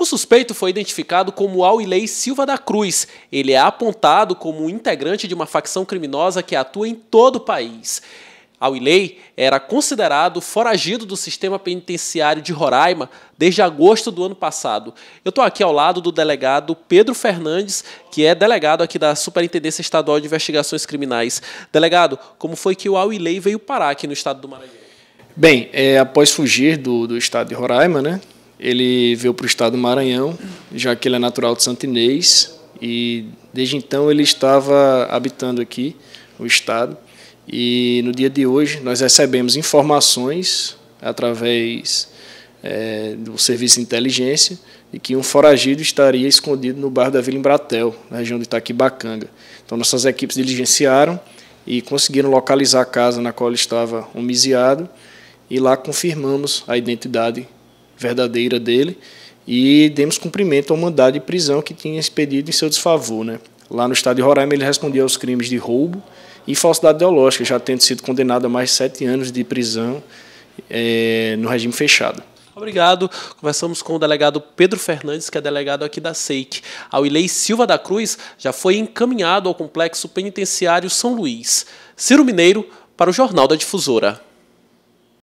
O suspeito foi identificado como Auilei Silva da Cruz. Ele é apontado como integrante de uma facção criminosa que atua em todo o país. Auilei era considerado foragido do sistema penitenciário de Roraima desde agosto do ano passado. Eu estou aqui ao lado do delegado Pedro Fernandes, que é delegado aqui da Superintendência Estadual de Investigações Criminais. Delegado, como foi que o Auilei veio parar aqui no estado do Maranhão? Bem, é, após fugir do, do estado de Roraima, né, ele veio para o estado do Maranhão, já que ele é natural de Santinês, e desde então ele estava habitando aqui o estado. E no dia de hoje nós recebemos informações através é, do serviço de inteligência de que um foragido estaria escondido no bairro da Vila Embratel, na região de Itaquibacanga. Então nossas equipes diligenciaram e conseguiram localizar a casa na qual estava homiziado e lá confirmamos a identidade verdadeira dele e demos cumprimento ao mandado de prisão que tinha expedido em seu desfavor. Né? Lá no estado de Roraima, ele respondia aos crimes de roubo e falsidade ideológica, já tendo sido condenado a mais de sete anos de prisão é, no regime fechado. Obrigado. Conversamos com o delegado Pedro Fernandes, que é delegado aqui da SEIC. A Wilei Silva da Cruz já foi encaminhado ao Complexo Penitenciário São Luís. Ciro Mineiro, para o Jornal da Difusora.